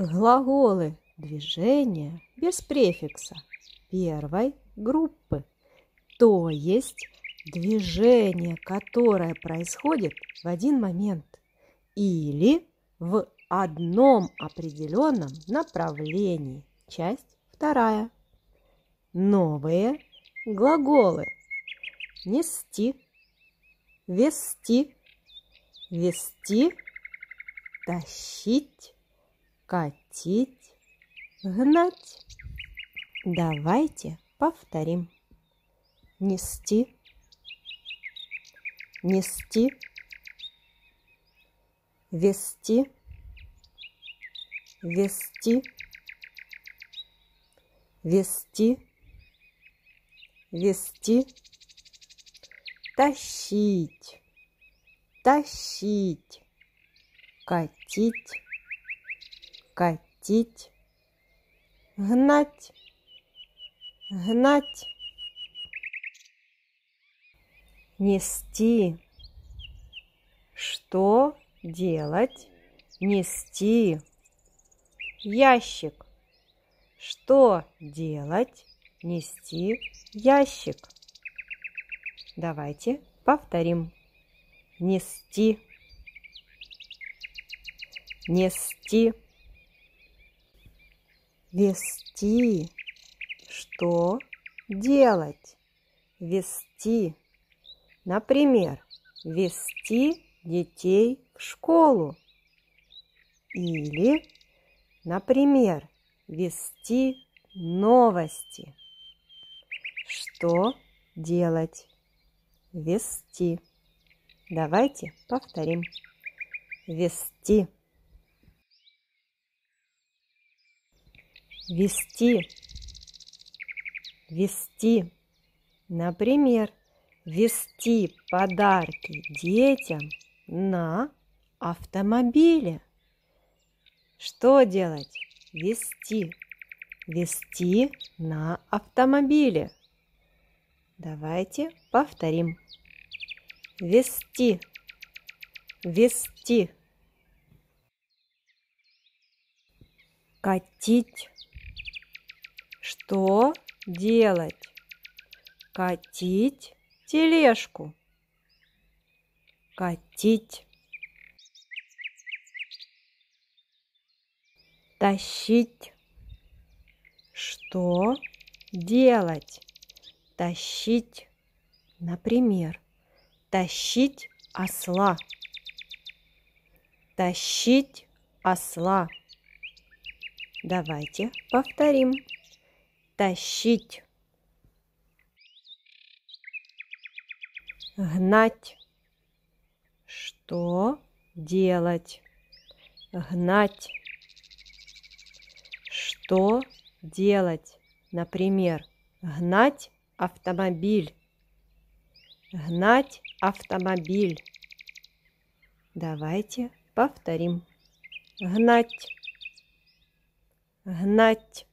Глаголы движения без префикса первой группы, то есть движение, которое происходит в один момент или в одном определенном направлении. Часть вторая. Новые глаголы. Нести, вести, вести, тащить, катить, гнать. Давайте повторим. Нести, нести, вести, вести, вести, вести, тащить, тащить, катить, катить, гнать, гнать, нести. Что делать? Нести. Ящик. Что делать? Нести ящик. Давайте повторим. Нести. Нести. Вести. Что делать? Вести. Например, вести детей в школу. Или, например, вести новости. Что делать? Вести. Давайте повторим. Вести. вести, вести. Например, вести подарки детям на автомобиле. Что делать? Вести. Вести на автомобиле. Давайте повторим. Вести. Вести. Катить что делать? Катить тележку. Катить. Тащить. Что делать? Тащить. Например, тащить осла. Тащить осла. Давайте повторим тащить, гнать, что делать, гнать, что делать, например, гнать автомобиль, гнать автомобиль. Давайте повторим. Гнать, гнать